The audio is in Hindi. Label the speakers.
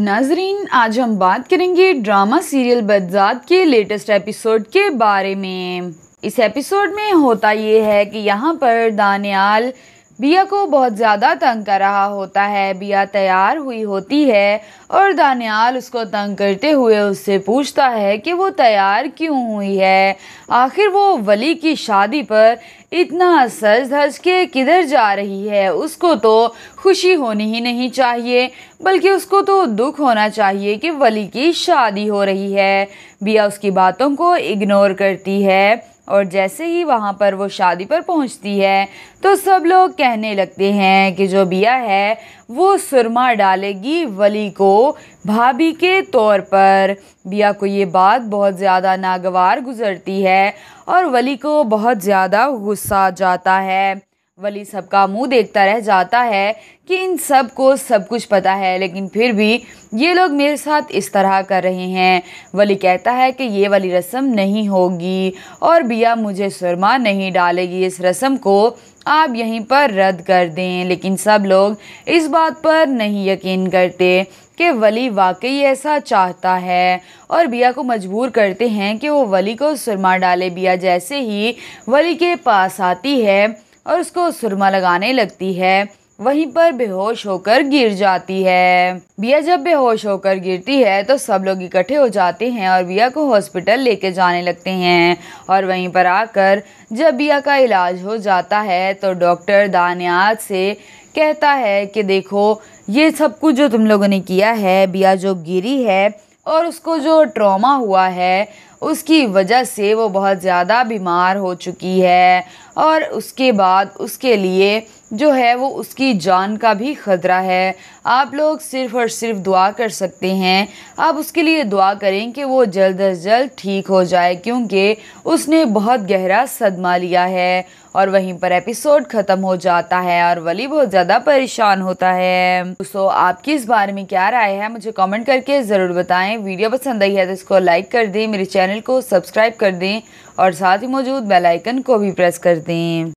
Speaker 1: नाजरीन आज हम बात करेंगे ड्रामा सीरियल बदजात के लेटेस्ट एपिसोड के बारे में इस एपिसोड में होता ये है कि यहाँ पर दानियाल बिया को बहुत ज़्यादा तंग कर रहा होता है बिया तैयार हुई होती है और दानियाल उसको तंग करते हुए उससे पूछता है कि वो तैयार क्यों हुई है आखिर वो वली की शादी पर इतना सज धज के किधर जा रही है उसको तो खुशी होनी ही नहीं चाहिए बल्कि उसको तो दुख होना चाहिए कि वली की शादी हो रही है बिया उसकी बातों को इग्नोर करती है और जैसे ही वहाँ पर वो शादी पर पहुँचती है तो सब लोग कहने लगते हैं कि जो बिया है वो सुरमा डालेगी वली को भाभी के तौर पर बिया को ये बात बहुत ज़्यादा नागवार गुजरती है और वली को बहुत ज़्यादा गुस्सा जाता है वली सबका मुंह देखता रह जाता है कि इन सब को सब कुछ पता है लेकिन फिर भी ये लोग मेरे साथ इस तरह कर रहे हैं वली कहता है कि ये वाली रस्म नहीं होगी और बिया मुझे सुरमा नहीं डालेगी इस रस्म को आप यहीं पर रद्द कर दें लेकिन सब लोग इस बात पर नहीं यकीन करते कि वली वाकई ऐसा चाहता है और बिया को मजबूर करते हैं कि वो वली को सुरमा डाले बिया जैसे ही वली के पास आती है और उसको सुरमा लगाने लगती है वहीं पर बेहोश होकर गिर जाती है बिया जब बेहोश होकर गिरती है तो सब लोग इकट्ठे हो जाते हैं और बिया को हॉस्पिटल लेके जाने लगते हैं और वहीं पर आकर जब बिया का इलाज हो जाता है तो डॉक्टर दानियात से कहता है कि देखो ये सब कुछ जो तुम लोगों ने किया है बिया जो गिरी है और उसको जो ट्रॉमा हुआ है उसकी वजह से वो बहुत ज़्यादा बीमार हो चुकी है और उसके बाद उसके लिए जो है वो उसकी जान का भी ख़तरा है आप लोग सिर्फ़ और सिर्फ दुआ कर सकते हैं आप उसके लिए दुआ करें कि वो जल्द अज जल्द ठीक हो जाए क्योंकि उसने बहुत गहरा सदमा लिया है और वहीं पर एपिसोड ख़त्म हो जाता है और वली बहुत ज़्यादा परेशान होता है दोस्तों आपकी इस बारे में क्या राय है मुझे कमेंट करके ज़रूर बताएं वीडियो पसंद आई है तो इसको लाइक कर दें मेरे चैनल चैनल को सब्सक्राइब कर दें और साथ ही मौजूद बेल आइकन को भी प्रेस कर दें